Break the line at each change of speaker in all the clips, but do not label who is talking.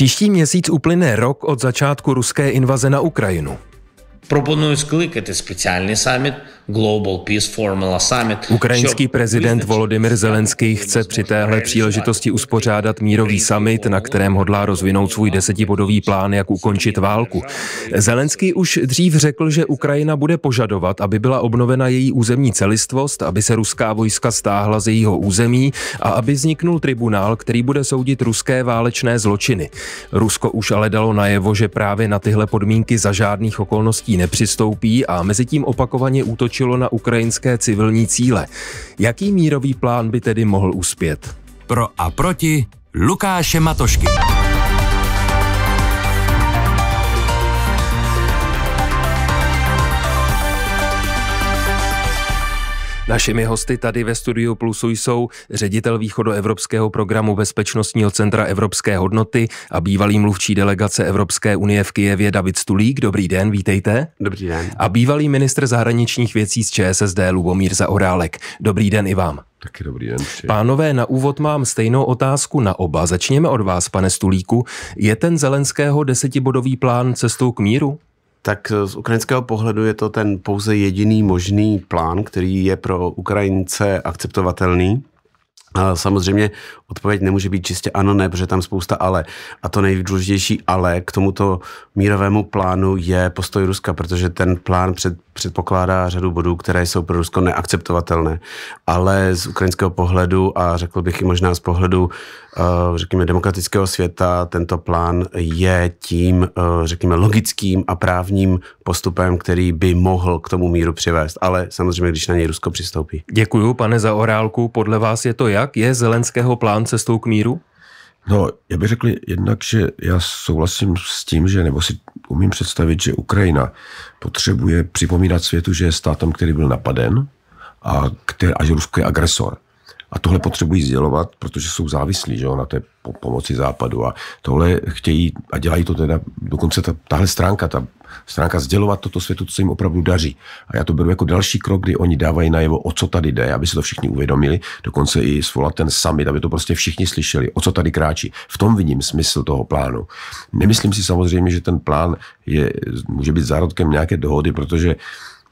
Příští měsíc uplyne rok od začátku ruské invaze na Ukrajinu
пропоную скликати speciální summit Global Peace Formula Summit. Ukrajinský prezident
Volodymyr Zelenský chce při téhle příležitosti uspořádat mírový summit, na kterém hodlá rozvinout svůj desetibodový plán, jak ukončit válku. Zelenský už dřív řekl, že Ukrajina bude požadovat, aby byla obnovena její územní celistvost, aby se ruská vojska stáhla z jejího území a aby vzniknul tribunál, který bude soudit ruské válečné zločiny. Rusko už ale dalo najevo, že právě na tyhle podmínky za žádných okolností nepřistoupí a mezi tím opakovaně útočilo na ukrajinské civilní cíle. Jaký mírový plán by tedy mohl uspět? Pro a proti Lukáše Matošky. Našimi hosty tady ve Studiu Plusu jsou ředitel východoevropského programu Bezpečnostního centra Evropské hodnoty a bývalý mluvčí delegace Evropské unie v Kijevě David Stulík. Dobrý den, vítejte. Dobrý den. A bývalý ministr zahraničních věcí z ČSSD Lubomír Zaorálek. Dobrý den i vám. Taky dobrý den. Tři. Pánové, na úvod mám stejnou otázku na oba. Začněme od vás, pane Stulíku. Je ten Zelenského desetibodový plán cestou k míru? tak eh, z ukrajinského
pohledu je to ten pouze jediný možný plán, který je pro Ukrajince akceptovatelný. A samozřejmě odpověď nemůže být čistě ano, ne, protože tam spousta ale. A to nejdůležitější ale k tomuto mírovému plánu je postoj Ruska, protože ten plán před, předpokládá řadu bodů, které jsou pro Rusko neakceptovatelné. Ale z ukrajinského pohledu a řekl bych i možná z pohledu, eh, řekněme, demokratického světa, tento plán je tím, eh, řekněme, logickým a právním postupem, který by mohl k tomu míru přivést. Ale samozřejmě, když na něj Rusko přistoupí.
Děkuji, pane Zaorálku. Podle vás je to jak? Jak je Zelenského plán cestou k míru? No, já bych řekl
jednak, že já souhlasím s tím, že nebo si umím představit, že Ukrajina potřebuje připomínat světu, že je státem, který byl napaden a, který, a že Rusko je agresor. A tohle potřebují sdělovat, protože jsou závislí že jo, na té pomoci západu. A tohle chtějí, a dělají to teda, dokonce ta, tahle stránka, ta stránka sdělovat toto světu, co jim opravdu daří. A já to beru jako další krok, kdy oni dávají najevo, o co tady jde, aby se to všichni uvědomili, dokonce i svolat ten summit, aby to prostě všichni slyšeli, o co tady kráčí. V tom vidím smysl toho plánu. Nemyslím si samozřejmě, že ten plán je, může být zárodkem nějaké dohody, protože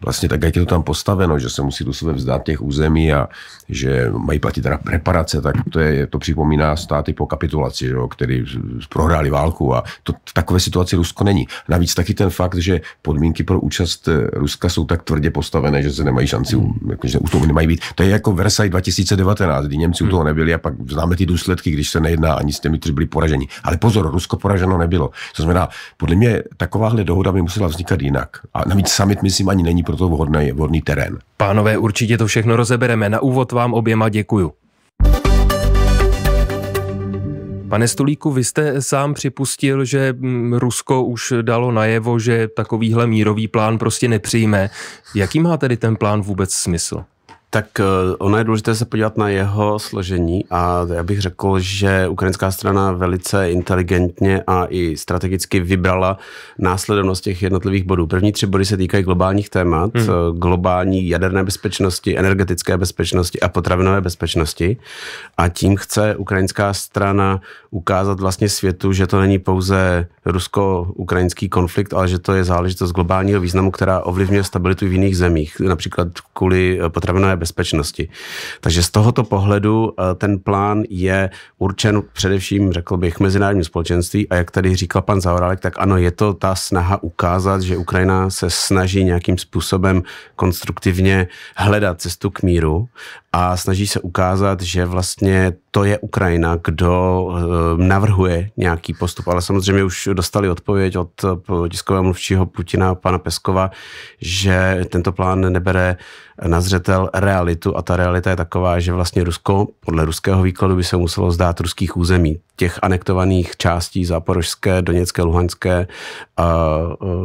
vlastně tak, jak je to tam postaveno, že se musí Rusové vzdát těch území a že mají platit teda reparace, tak to, je, to připomíná státy po kapitulaci, jo, který prohráli válku a to, v takové situaci Rusko není. Navíc taky ten fakt, že podmínky pro účast eh, Ruska jsou tak tvrdě postavené, že se nemají šanci, mm. jako, že u toho nemají být. To je jako Versailles 2019, kdy Němci mm. u toho nebyli a pak známe ty důsledky, když se nejedná ani s těmi, kteří byli poraženi. Ale pozor, Rusko poraženo nebylo. To znamená, podle mě takováhle dohoda by musela vznikat jinak. A navíc summit, myslím, ani není proto vhodný, vhodný terén.
Pánové, určitě to všechno rozebereme. Na úvod vám oběma děkuju. Pane Stolíku, vy jste sám připustil, že mm, Rusko už dalo najevo, že takovýhle mírový plán prostě nepřijme. Jaký má tedy ten plán vůbec smysl? Tak eh, ono je důležité se
podívat na jeho složení a já bych řekl, že ukrajinská strana velice inteligentně a i strategicky vybrala následovnost těch jednotlivých bodů. První tři body se týkají globálních témat, hmm. Eh, globální jaderné bezpečnosti, energetické bezpečnosti a potravinové bezpečnosti. A tím chce ukrajinská strana ukázat vlastně světu, že to není pouze rusko-ukrajinský konflikt, ale že to je záležitost globálního významu, která ovlivňuje stabilitu v jiných zemích, například kvůli eh, potravinové bezpečnosti. Takže z tohoto pohledu eh, ten plán je určen především, řekl bych, mezinárodním společenství a jak tady říkal pan Zaorálek, tak ano, je to ta snaha ukázat, že Ukrajina se snaží nějakým způsobem konstruktivně hledat cestu k míru a snaží se ukázat, že vlastně to je Ukrajina, kdo eh, navrhuje nějaký postup. Ale samozřejmě už dostali odpověď od eh, tiskového mluvčího Putina, pana Peskova, že tento plán nebere na zřetel realitu a ta realita je taková, že vlastně Rusko podle ruského výkladu by se muselo zdát ruských území, těch anektovaných částí záporožské, doněcké, luhanské, e,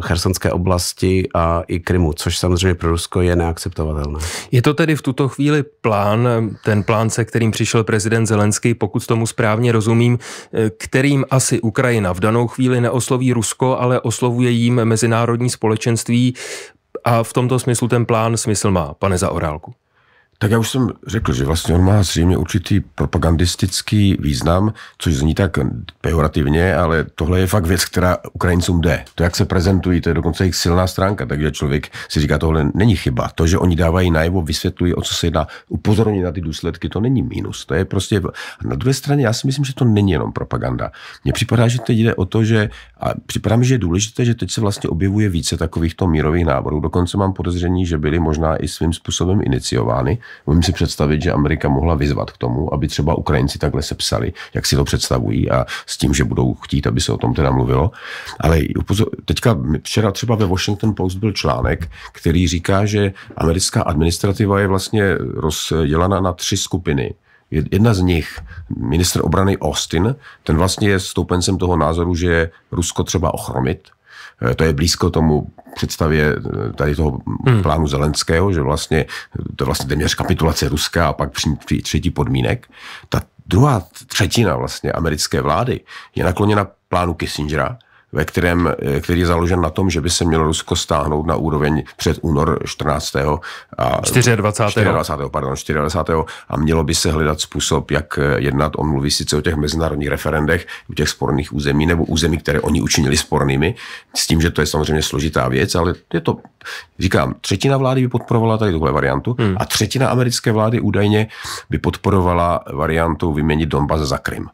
chersonské oblasti a i Krymu, což samozřejmě pro Rusko je neakceptovatelné.
Je to tedy v tuto chvíli plán, ten plán, se kterým přišel prezident Zelenský, pokud tomu správně rozumím, e, kterým asi Ukrajina v danou chvíli neosloví Rusko, ale oslovuje jim mezinárodní společenství a v tomto smyslu ten plán smysl má, pane Zaorálku.
Tak já už jsem řekl, že vlastně on má zřejmě určitý propagandistický význam, což zní tak pejorativně, ale tohle je fakt věc, která Ukrajincům jde. To, jak se prezentují, to je dokonce jejich silná stránka, takže člověk si říká, tohle není chyba. To, že oni dávají najevo, vysvětlují, o co se jedná, upozorní na ty důsledky, to není mínus. To je prostě. A na druhé straně, já si myslím, že to není jenom propaganda. Mně připadá, že teď jde o to, že. A připadá mi, že je důležité, že teď se vlastně objevuje více takovýchto mírových náborů. Dokonce mám podezření, že byly možná i svým způsobem iniciovány. Umím si představit, že Amerika mohla vyzvat k tomu, aby třeba Ukrajinci takhle se psali, jak si to představují a s tím, že budou chtít, aby se o tom teda mluvilo. Ale teďka včera třeba ve Washington Post byl článek, který říká, že americká administrativa je vlastně rozdělena na tři skupiny. Jedna z nich, minister obrany Austin, ten vlastně je stoupencem toho názoru, že Rusko třeba ochromit, Eh, to je blízko tomu představě eh, tady toho hmm. plánu Zelenského, že vlastně eh, to je vlastně téměř kapitulace Ruska a pak při třetí podmínek. Ta druhá třetina vlastně americké vlády je nakloněna plánu Kissingera, ve kterém, eh, který je založen na tom, že by se mělo Rusko stáhnout na úroveň před únor 14. a 24. 24. Pardon, 24. a mělo by se hledat způsob, jak eh, jednat. On mluví sice o těch mezinárodních referendech, o těch sporných území nebo území, které oni učinili spornými, s tím, že to je samozřejmě složitá věc, ale je to, říkám, třetina vlády by podporovala tady tuhle variantu hmm. a třetina americké vlády údajně by podporovala variantu vyměnit Donbas za Krym.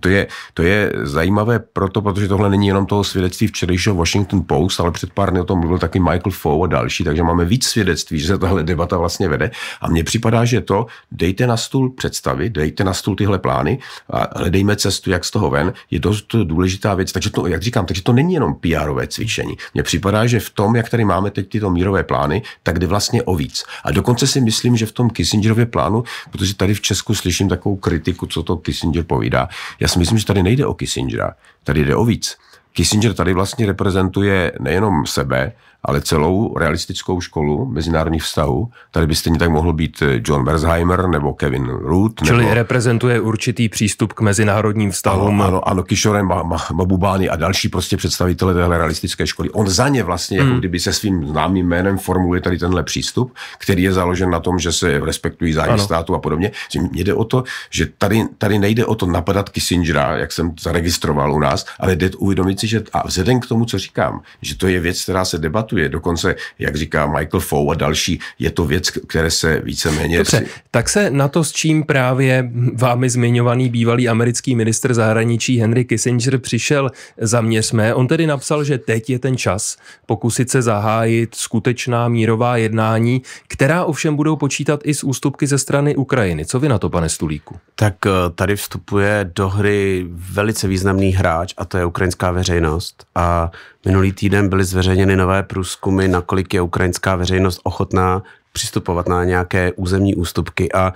To je, to je zajímavé proto, protože tohle není jenom toho svědectví včerejšího Washington Post, ale před pár dny o tom mluvil taky Michael Fow a další, takže máme víc svědectví, že se tahle debata vlastně vede. A mně připadá, že to dejte na stůl představy, dejte na stůl tyhle plány a hledejme cestu, jak z toho ven, je dost důležitá věc. Takže to, jak říkám, takže to není jenom PRové cvičení. Mně připadá, že v tom, jak tady máme teď tyto mírové plány, tak jde vlastně o víc. A dokonce si myslím, že v tom Kissingerově plánu, protože tady v Česku slyším takovou kritiku, co to Kissinger Kissinger povídá. Já si myslím, že tady nejde o Kissingera, tady jde o víc. Kissinger tady vlastně reprezentuje nejenom sebe, ale celou realistickou školu mezinárodních vztahů. Tady by stejně tak mohl být eh, John Bersheimer nebo Kevin Root. Čili nebo...
reprezentuje určitý přístup k mezinárodním vztahům. Ano, ano,
ano Kishore Mabubány a další prostě představitele téhle realistické školy. On za ně vlastně, jako hmm. jako kdyby se svým známým jménem formuluje tady tenhle přístup, který je založen na tom, že se respektují zájmy státu a podobně. Mně jde o to, že tady, tady nejde o to napadat Kissingera, jak jsem zaregistroval u nás, ale jde uvědomit si, že a vzhledem k tomu, co říkám, že to je věc, která se debatuje, debatuje. Dokonce, jak říká Michael Fow a další, je to věc, které se víceméně... Dobře,
tak se na to, s čím právě vámi zmiňovaný bývalý americký minister zahraničí Henry Kissinger přišel, zaměřme. On tedy napsal, že teď je ten čas pokusit se zahájit skutečná mírová jednání, která ovšem budou počítat i s ústupky ze strany Ukrajiny. Co vy na to, pane Stulíku? Tak eh,
tady vstupuje do hry velice významný hráč a to je ukrajinská veřejnost. A Minulý týden byly zveřejněny nové průzkumy, nakolik je ukrajinská veřejnost ochotná přistupovat na nějaké územní ústupky a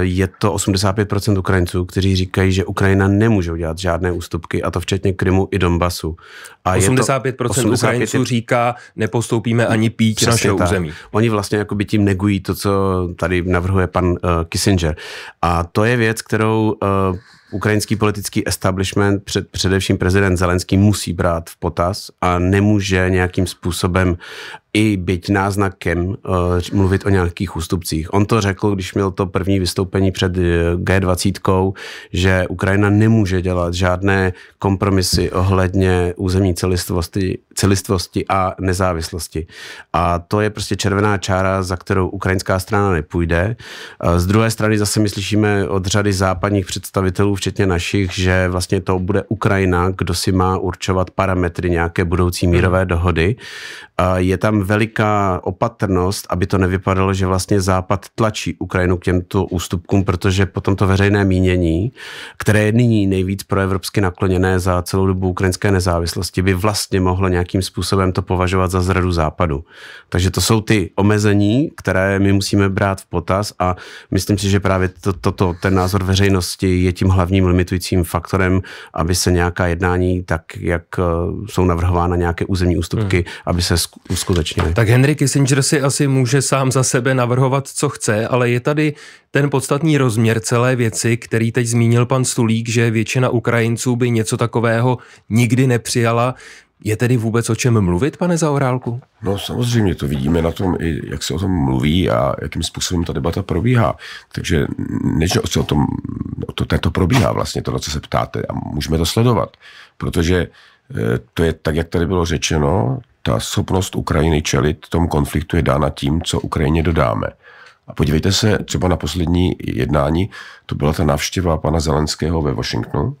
e, je to 85% Ukrajinců, kteří říkají, že Ukrajina nemůže udělat žádné ústupky a to včetně Krymu i Donbasu. A 85% to, 85 Ukrajinců
říká, nepostoupíme ani pít našeho tak. území.
Oni vlastně jakoby tím negují to, co tady navrhuje pan uh, Kissinger. A to je věc, kterou uh, ukrajinský politický establishment, před, především prezident Zelenský, musí brát v potaz a nemůže nějakým způsobem i být náznakem uh, mluvit o nějakých ústupcích. On to řekl, když měl to první vystoupení před eh, G20, že Ukrajina nemůže dělat žádné kompromisy ohledně územní celistvosti, celistvosti a nezávislosti. A to je prostě červená čára, za kterou ukrajinská strana nepůjde. Eh, z druhé strany zase my slyšíme od řady západních představitelů včetně našich, že vlastně to bude Ukrajina, kdo si má určovat parametry nějaké budoucí mírové dohody. Je tam veliká opatrnost, aby to nevypadalo, že vlastně Západ tlačí Ukrajinu k těmto ústupkům, protože potom to veřejné mínění, které je nyní nejvíc proevropsky nakloněné za celou dobu ukrajinské nezávislosti, by vlastně mohlo nějakým způsobem to považovat za zradu Západu. Takže to jsou ty omezení, které my musíme brát v potaz a myslím si, že právě to, to, to, ten názor veřejnosti je tím hlavním hlavním limitujícím faktorem, aby se nějaká jednání, tak jak eh, jsou navrhována nějaké územní ústupky, hmm. aby se uskutečnily. Tak Henry
Kissinger si asi může sám za sebe navrhovat, co chce, ale je tady ten podstatný rozměr celé věci, který teď zmínil pan Stulík, že většina Ukrajinců by něco takového nikdy nepřijala. Je tedy vůbec o čem mluvit, pane Zaorálku?
No samozřejmě, to vidíme na tom, jak se o tom mluví a jakým způsobem ta debata probíhá. Takže než o tom, to, to probíhá vlastně, to, na co se ptáte a můžeme to sledovat. Protože e, to je tak, jak tady bylo řečeno, ta schopnost Ukrajiny čelit tomu konfliktu je dána tím, co Ukrajině dodáme. A podívejte se třeba na poslední jednání, to byla ta návštěva pana Zelenského ve Washingtonu,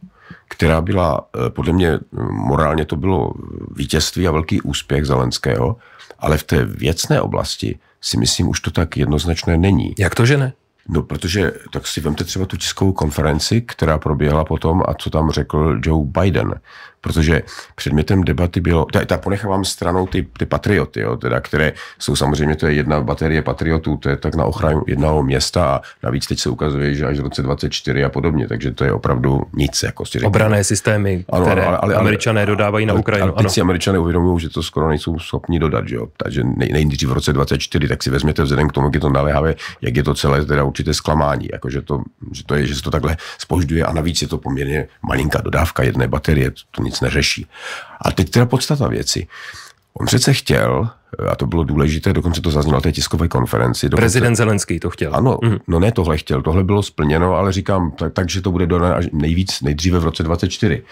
která byla, eh, podle mě morálně to bylo vítězství a velký úspěch Zelenského, ale v té věcné oblasti si myslím, už to tak jednoznačné není. Jak to, že ne? No, protože tak si vemte třeba tu tiskovou konferenci, která proběhla potom a co tam řekl Joe Biden protože předmětem debaty bylo, ta, ta ponechávám stranou ty, ty patrioty, jo, teda, které jsou samozřejmě, to je jedna baterie patriotů, to je tak na ochranu jednoho města a navíc teď se ukazuje, že až v roce 24 a podobně, takže to je opravdu nic. Jako si Obrané systémy, ano, které ale, ale, američané dodávají ale, na Ukrajinu. Ale, ale teď si američané uvědomují, že to skoro nejsou schopni dodat, že jo? takže nej, nejdřív v roce 24, tak si vezměte vzhledem k tomu, jak je to naléhavé, jak je to celé teda určité zklamání, jako, že, to, že, to je, že se to takhle spožďuje a navíc je to poměrně malinká dodávka jedné baterie, to nic neřeší. A teď teda podstata věci. On přece chtěl, a to bylo důležité, dokonce to zaznělo na té tiskové konferenci. Dokonce, Prezident
Zelenský to chtěl.
Ano, mm. no ne tohle chtěl, tohle bylo splněno, ale říkám, tak, takže to bude do až nejvíc, nejdříve v roce 24.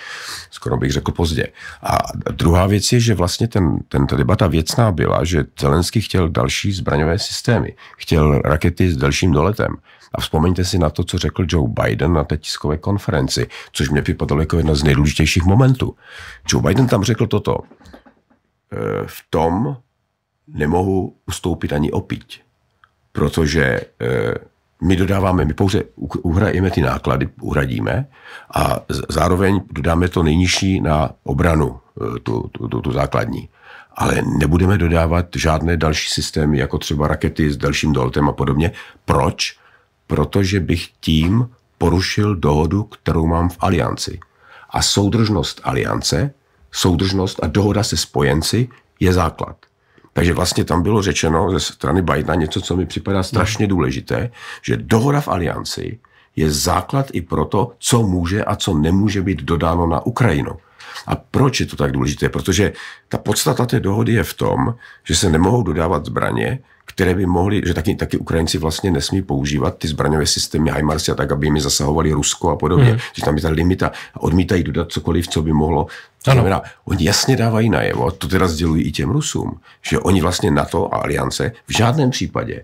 Skoro bych řekl pozdě. A druhá věc je, že vlastně ten, ten, ta debata věcná byla, že Zelenský chtěl další zbraňové systémy, chtěl rakety s dalším doletem. A vzpomeňte si na to, co řekl Joe Biden na té tiskové konferenci, což mě připadalo jako jedna z nejdůležitějších momentů. Joe Biden tam řekl toto. Eh, v tom, nemohu ustoupit ani opít, protože eh, my dodáváme, my pouze uhrajeme ty náklady, uhradíme a zároveň dodáme to nejnižší na obranu, eh, tu, tu, tu, tu základní. Ale nebudeme dodávat žádné další systémy, jako třeba rakety s dalším doltem a podobně. Proč? Protože bych tím porušil dohodu, kterou mám v alianci. A soudržnost aliance, soudržnost a dohoda se spojenci je základ. Takže vlastně tam bylo řečeno ze strany Bidena něco, co mi připadá strašně důležité, že dohoda v alianci je základ i pro to, co může a co nemůže být dodáno na Ukrajinu. A proč je to tak důležité? Protože ta podstata té dohody je v tom, že se nemohou dodávat zbraně, které by mohli, že taky, taky Ukrajinci vlastně nesmí používat ty zbraňové systémy HIMARS a tak, aby jimi zasahovali Rusko a podobně. Hmm. Že tam je ta limita a odmítají dodat cokoliv, co by mohlo. To ano. znamená, oni jasně dávají najevo, a to teda sdělují i těm Rusům, že oni vlastně NATO a aliance v žádném případě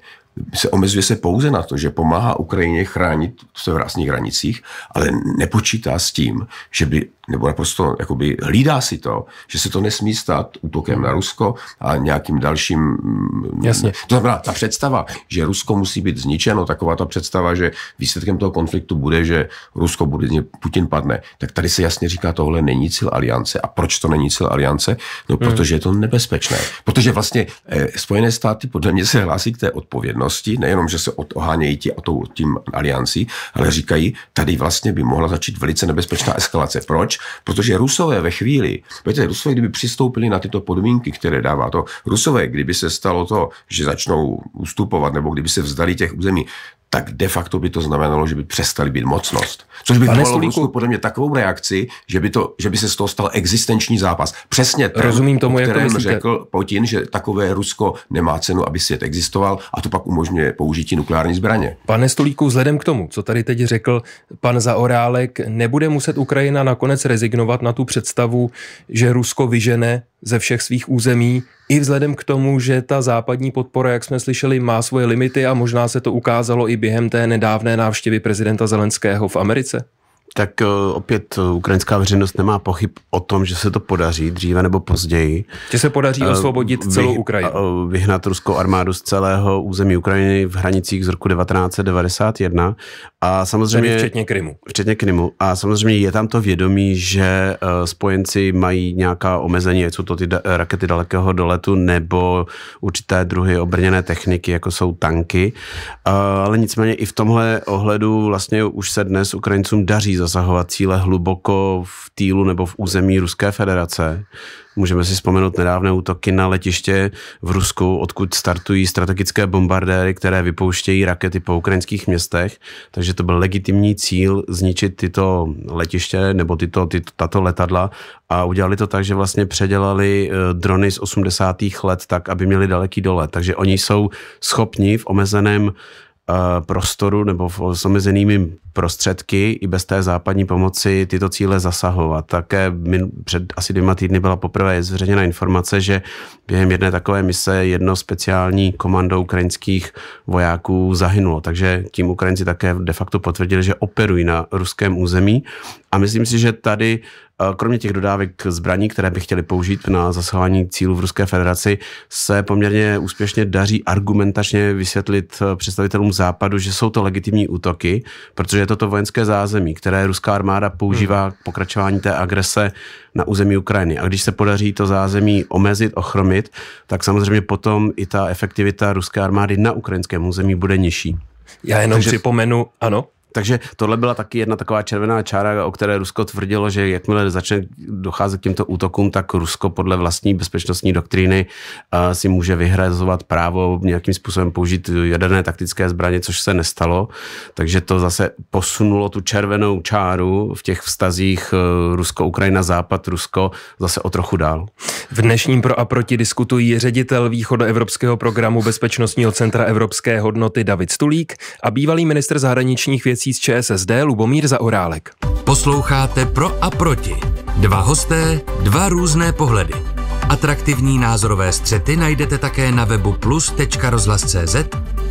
se omezuje se pouze na to, že pomáhá Ukrajině chránit v severásních hranicích, ale nepočítá s tím, že by, nebo naprosto jakoby hlídá si to, že se to nesmí stát útokem na Rusko a nějakým dalším... Mm, jasně. To znamená, ta představa, že Rusko musí být zničeno, taková ta představa, že výsledkem toho konfliktu bude, že Rusko bude, že Putin padne, tak tady se jasně říká, tohle není cíl aliance. A proč to není cíl aliance? No, hmm. protože hmm. je to nebezpečné. Protože vlastně eh, Spojené státy podle mě se hlásí k té odpovědnosti odbornosti, nejenom, že se odohánějí ti a tou, tím aliancí, ale říkají, tady vlastně by mohla začít velice nebezpečná eskalace. Proč? Protože Rusové ve chvíli, víte, Rusové, kdyby přistoupili na tyto podmínky, které dává to, Rusové, kdyby se stalo to, že začnou ustupovat, nebo kdyby se vzdali těch území, tak de facto by to znamenalo, že by přestali být mocnost. Což by vyvolalo Rusku podle mě takovou reakci, že by, to, že by se z toho stal existenční zápas. Přesně ten, Rozumím tomu, o kterém jak to řekl Putin, že takové Rusko nemá cenu, aby svět existoval a to pak umožňuje použití nukleární zbraně.
Pane Stolíku, vzhledem k tomu, co tady teď řekl pan Zaorálek, nebude muset Ukrajina nakonec rezignovat na tu představu, že Rusko vyžene ze všech svých území i vzhledem k tomu, že ta západní podpora, jak jsme slyšeli, má svoje limity a možná se to ukázalo i během té nedávné návštěvy prezidenta Zelenského v Americe?
tak eh, opět eh, ukrajinská veřejnost nemá pochyb o tom, že se to podaří dříve nebo později. Že se podaří eh, osvobodit celou Ukrajinu. Vyhnat ruskou armádu z celého území Ukrajiny v hranicích z roku 1991. A samozřejmě, Tedy včetně Krymu. Včetně Krymu. A samozřejmě je tam to vědomí, že spojenci mají nějaká omezení, co jsou to ty rakety dalekého doletu nebo určité druhy obrněné techniky, jako jsou tanky. Ale nicméně i v tomhle ohledu vlastně už se dnes Ukrajincům daří zasahovat cíle hluboko v týlu nebo v území Ruské federace. Můžeme si vzpomenout nedávné útoky na letiště v Rusku, odkud startují strategické bombardéry, které vypouštějí rakety po ukrajinských městech. Takže to byl legitimní cíl zničit tyto letiště nebo tyto, tyto, tato letadla a udělali to tak, že vlastně předělali eh, drony z 80. let tak, aby měli daleký dolet. Takže oni jsou schopni v omezeném Eh, prostoru nebo s omezenými prostředky i bez té západní pomoci tyto cíle zasahovat. Také před asi dvěma týdny byla poprvé zveřejněna informace, že během jedné takové mise jedno speciální komando ukrajinských vojáků zahynulo. Takže tím Ukrajinci také de facto potvrdili, že operují na ruském území. A myslím si, že tady Eh, kromě těch dodávek zbraní, které by chtěli použít na zasahování cílů v Ruské federaci, se poměrně úspěšně daří argumentačně vysvětlit eh, představitelům Západu, že jsou to legitimní útoky, protože je to to vojenské zázemí, které ruská armáda používá hmm. k pokračování té agrese na území Ukrajiny. A když se podaří to zázemí omezit, ochromit, tak samozřejmě potom i ta efektivita ruské armády na ukrajinském území bude nižší. Já jenom Takže... připomenu, ano. Takže tohle byla taky jedna taková červená čára, o které Rusko tvrdilo, že jakmile začne docházet k těmto útokům, tak Rusko podle vlastní bezpečnostní doktríny eh, si může vyhrazovat právo nějakým způsobem použít jaderné taktické zbraně, což se nestalo. Takže to zase posunulo tu červenou čáru v těch vztazích eh, Rusko-Ukrajina-Západ, Rusko zase o trochu dál.
V dnešním pro a proti diskutují ředitel východoevropského programu Bezpečnostního centra Evropské hodnoty David Stulík a bývalý minister zahraničních věcí věcí z ČSSD Lubomír Zaorálek. Posloucháte Pro a proti. Dva hosté, dva různé pohledy. Atraktivní názorové střety najdete také na webu plus.rozhlas.cz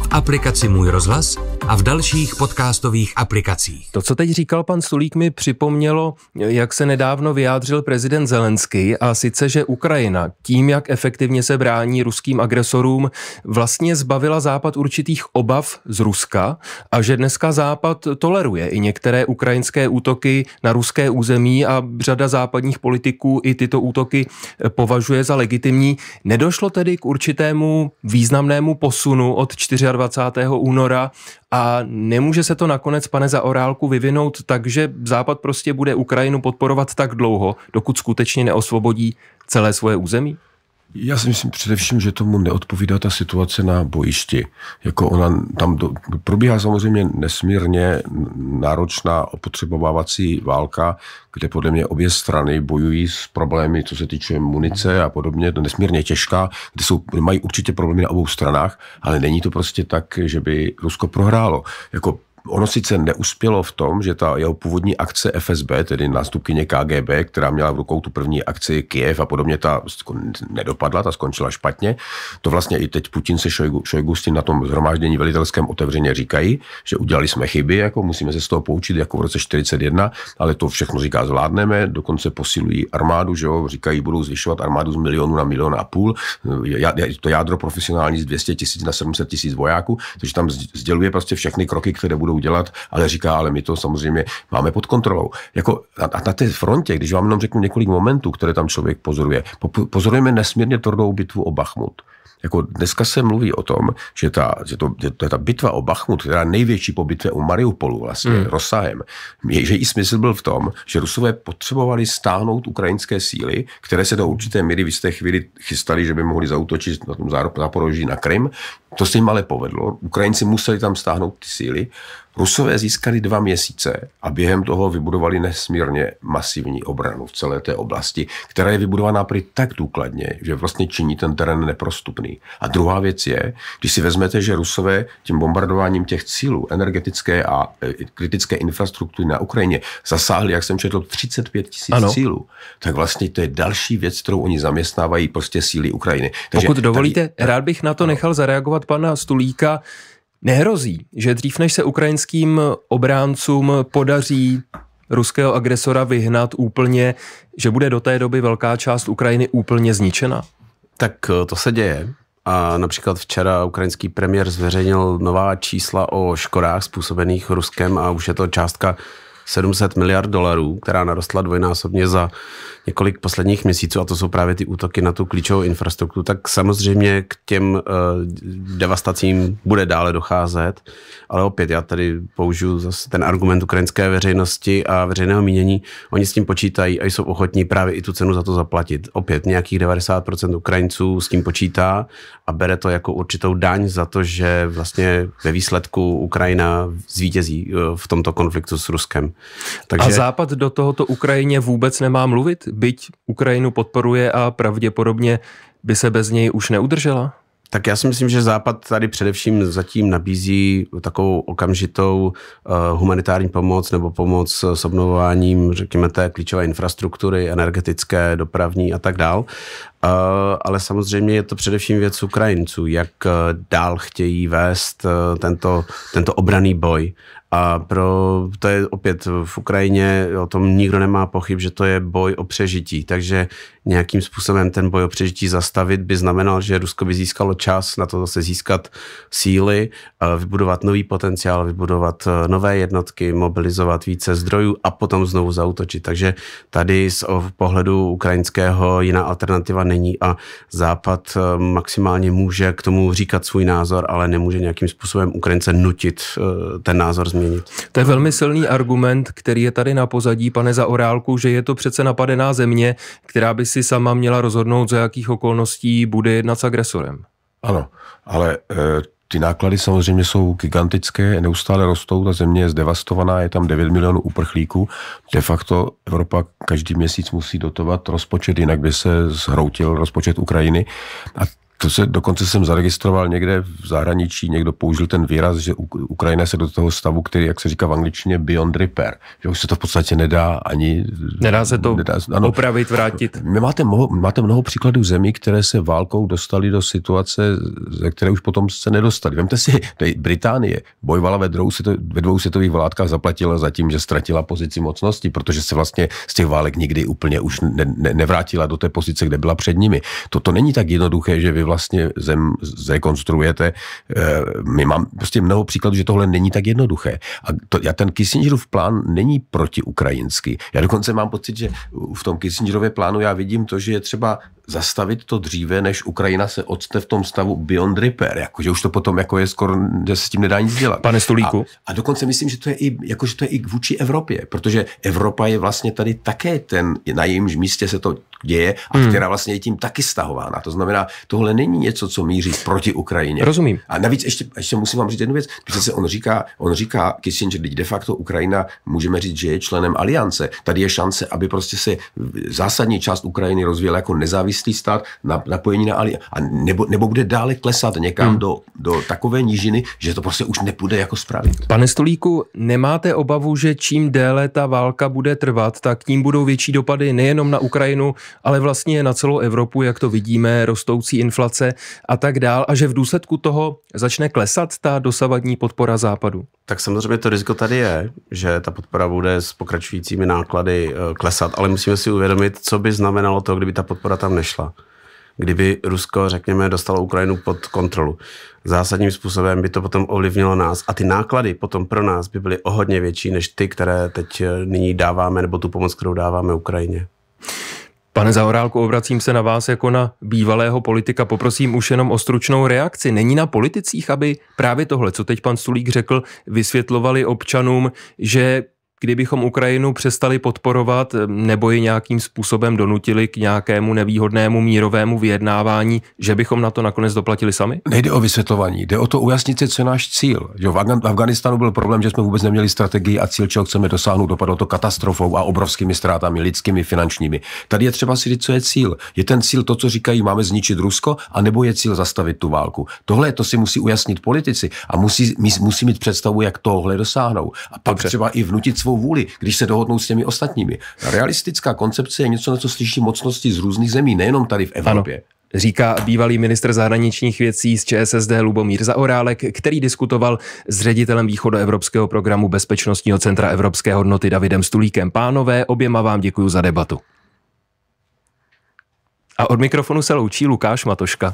v aplikaci Můj rozhlas a v dalších podcastových aplikacích. To, co teď říkal pan Sulík, mi připomnělo, jak se nedávno vyjádřil prezident Zelenský a sice, že Ukrajina tím, jak efektivně se brání ruským agresorům, vlastně zbavila Západ určitých obav z Ruska a že dneska Západ toleruje i některé ukrajinské útoky na ruské území a řada západních politiků i tyto útoky považuje za legitimní. Nedošlo tedy k určitému významnému posunu od 24 25. února a nemůže se to nakonec, pane Zaorálku, vyvinout tak, že Západ prostě bude Ukrajinu podporovat tak dlouho, dokud skutečně neosvobodí celé svoje území?
Já si myslím především, že tomu neodpovídá ta situace na bojišti. Jako ona tam do, probíhá samozřejmě nesmírně náročná opotřebovávací válka, kde podle mě obě strany bojují s problémy, co se týče munice a podobně, to nesmírně těžká, kde jsou, mají určitě problémy na obou stranách, ale není to prostě tak, že by Rusko prohrálo. Jako Ono sice neuspělo v tom, že ta jeho původní akce FSB, tedy nástupkyně KGB, která měla v rukou tu první akci Kiev a podobně, ta jako nedopadla, ta skončila špatně. To vlastně i teď Putin se Šojgu, Šojgu s tím na tom zhromáždění velitelském otevřeně říkají, že udělali jsme chyby, jako musíme se z toho poučit, jako v roce 41, ale to všechno říká zvládneme, dokonce posilují armádu, že jo, říkají, budou zvyšovat armádu z milionu na milion a půl, to jádro profesionální z 200 tisíc na 700 tisíc vojáků, takže tam sděluje prostě všechny kroky, které budou budou dělat, ale říká, ale my to samozřejmě máme pod kontrolou. Jako a, a na té frontě, když vám jenom řeknu několik momentů, které tam člověk pozoruje, po, pozorujeme nesmírně tvrdou bitvu o Bachmut. Jako dneska se mluví o tom, že ta, že to, že to je ta bitva o Bachmut, která je největší po bitvě u Mariupolu vlastně, hmm. rozsahem, je, že i smysl byl v tom, že Rusové potřebovali stáhnout ukrajinské síly, které se do určité míry v jisté chvíli chystali, že by mohli zautočit na tom záporoží na Krym. To se jim ale povedlo. Ukrajinci museli tam stáhnout ty síly Rusové získali dva měsíce a během toho vybudovali nesmírně masivní obranu v celé té oblasti, která je vybudovaná prý tak důkladně, že vlastně činí ten terén neprostupný. A druhá věc je, když si vezmete, že Rusové tím bombardováním těch cílů energetické a e, kritické infrastruktury na Ukrajině zasáhli, jak jsem četl, 35 tisíc cílů,
tak vlastně to je další věc, kterou oni zaměstnávají prostě síly Ukrajiny. Takže Pokud dovolíte, tady, rád bych na to ano. nechal zareagovat pana Stulíka. Nehrozí, že dřív než se ukrajinským obráncům podaří ruského agresora vyhnat úplně, že bude do té doby velká část Ukrajiny úplně zničena? Tak eh, to se děje.
A například včera ukrajinský premiér zveřejnil nová čísla o škodách způsobených Ruskem a už je to částka 700 miliard dolarů, která narostla dvojnásobně za několik posledních měsíců, a to jsou právě ty útoky na tu klíčovou infrastrukturu, tak samozřejmě k těm uh, devastacím bude dále docházet. Ale opět, já tady použiju zase ten argument ukrajinské veřejnosti a veřejného mínění. Oni s tím počítají a jsou ochotní právě i tu cenu za to zaplatit. Opět, nějakých 90% Ukrajinců s tím počítá a bere to jako určitou daň za to, že vlastně ve výsledku Ukrajina zvítězí eh, v tomto konfliktu s Ruskem. Takže... A
Západ do tohoto Ukrajině vůbec nemá mluvit? byť Ukrajinu podporuje a pravděpodobně by se bez něj už neudržela? Tak já si myslím, že Západ tady především zatím nabízí takovou okamžitou
eh, humanitární pomoc nebo pomoc s obnovováním, řekněme, té klíčové infrastruktury, energetické, dopravní a tak dál. Eh, ale samozřejmě je to především věc Ukrajinců, jak eh, dál chtějí vést tento, tento obraný boj. A pro, to je opět v Ukrajině, o tom nikdo nemá pochyb, že to je boj o přežití. Takže nějakým způsobem ten boj o přežití zastavit by znamenal, že Rusko by získalo čas na to zase získat síly, eh, vybudovat nový potenciál, vybudovat eh, nové jednotky, mobilizovat více zdrojů a potom znovu zautočit. Takže tady z pohledu ukrajinského jiná alternativa není a Západ eh, maximálně může k tomu říkat svůj názor, ale nemůže nějakým způsobem Ukrajince nutit ten názor změnit změnit.
To je velmi silný argument, který je tady na pozadí, pane Zaorálku, že je to přece napadená země, která by si sama měla rozhodnout, za jakých okolností bude jednat s agresorem.
Ano, ale e, ty náklady samozřejmě jsou gigantické, neustále rostou, ta země je zdevastovaná, je tam 9 milionů uprchlíků. De facto Evropa každý měsíc musí dotovat rozpočet, jinak by se zhroutil rozpočet Ukrajiny. A to se dokonce jsem zaregistroval někde v zahraničí, někdo použil ten výraz, že Ukrajina se do toho stavu, který, jak se říká v angličtině, beyond repair, že už se to v podstatě nedá ani... Nedá se to nedá, ano. opravit, vrátit. Máte mnoho, máte mnoho příkladů zemí, které se válkou dostali do situace, ze které už potom se nedostali. Vemte si, Británie bojovala ve, dvou, ve dvou světových vládkách, zaplatila za tím, že ztratila pozici mocnosti, protože se vlastně z těch válek nikdy úplně už ne, ne, nevrátila do té pozice, kde byla před nimi. Toto není tak jednoduché, že vy vlastně zem zrekonstruujete. Eh, my mám prostě mnoho příkladů, že tohle není tak jednoduché. A to, já ten Kissingerův plán není protiukrajinský. Já dokonce mám pocit, že v tom Kissingerově plánu já vidím to, že je třeba zastavit to dříve, než Ukrajina se odste v tom stavu beyond repair, jakože už to potom jako je skoro, že se s tím nedá nic dělat. Pane Stolíku. A, a dokonce myslím, že to je i, jako, že to je i vůči Evropě, protože Evropa je vlastně tady také ten, na jejímž místě se to děje a hmm. která vlastně je tím taky stahována. To znamená, tohle není něco, co míří proti Ukrajině. Rozumím. A navíc ještě, ještě musím vám říct jednu věc. se on říká, on říká Kissinger, že de facto Ukrajina, můžeme říct, že je členem aliance. Tady je šance, aby prostě se zásadní část Ukrajiny rozvíjela jako nezávislá nezávislý stát na, napojení na Ali, a nebo, nebo bude dále klesat někam hmm. do, do takové nížiny, že to prostě už nepůjde jako spravit.
Pane Stolíku, nemáte obavu, že čím déle ta válka bude trvat, tak tím budou větší dopady nejenom na Ukrajinu, ale vlastně na celou Evropu, jak to vidíme, rostoucí inflace a tak dál, a že v důsledku toho začne klesat ta dosavadní podpora Západu? Tak samozřejmě
to riziko tady je, že ta podpora bude s pokračujícími náklady eh, klesat, ale musíme si uvědomit, co by znamenalo to, kdyby ta podpora tam ne, odešla. Kdyby Rusko, řekněme, dostalo Ukrajinu pod kontrolu, zásadním způsobem by to potom ovlivnilo nás a ty náklady potom pro nás by byly o hodně větší než ty, které teď eh, nyní dáváme, nebo tu pomoc, kterou dáváme Ukrajině.
Pane Zahorálku, obracím se na vás jako na bývalého politika. Poprosím už jenom o stručnou reakci. Není na politicích, aby právě tohle, co teď pan Stulík řekl, vysvětlovali občanům, že kdybychom Ukrajinu přestali podporovat eh, nebo ji nějakým způsobem donutili k nějakému nevýhodnému mírovému vyjednávání, že bychom na to nakonec doplatili sami? Nejde o
vysvětlování, jde o to ujasnit si, co je náš cíl. Že v Afganistánu byl problém, že jsme vůbec neměli strategii a cíl, čeho chceme dosáhnout, dopadlo to katastrofou a obrovskými ztrátami lidskými, finančními. Tady je třeba si říct, co je cíl. Je ten cíl to, co říkají, máme zničit Rusko, anebo je cíl zastavit tu válku. Tohle to si musí ujasnit politici a musí, musí mít představu, jak tohle dosáhnout. A pak Dobře. třeba i vnutit svou svou vůli, když se dohodnou s těmi ostatními. Realistická koncepce
je něco, na co slyší mocnosti z různých zemí, nejenom tady v Evropě. Ano říká bývalý ministr zahraničních věcí z ČSSD Lubomír Zaorálek, který diskutoval s ředitelem východoevropského programu Bezpečnostního centra Evropské hodnoty Davidem Stulíkem. Pánové, oběma vám děkuji za debatu. A od mikrofonu se loučí Lukáš Matoška.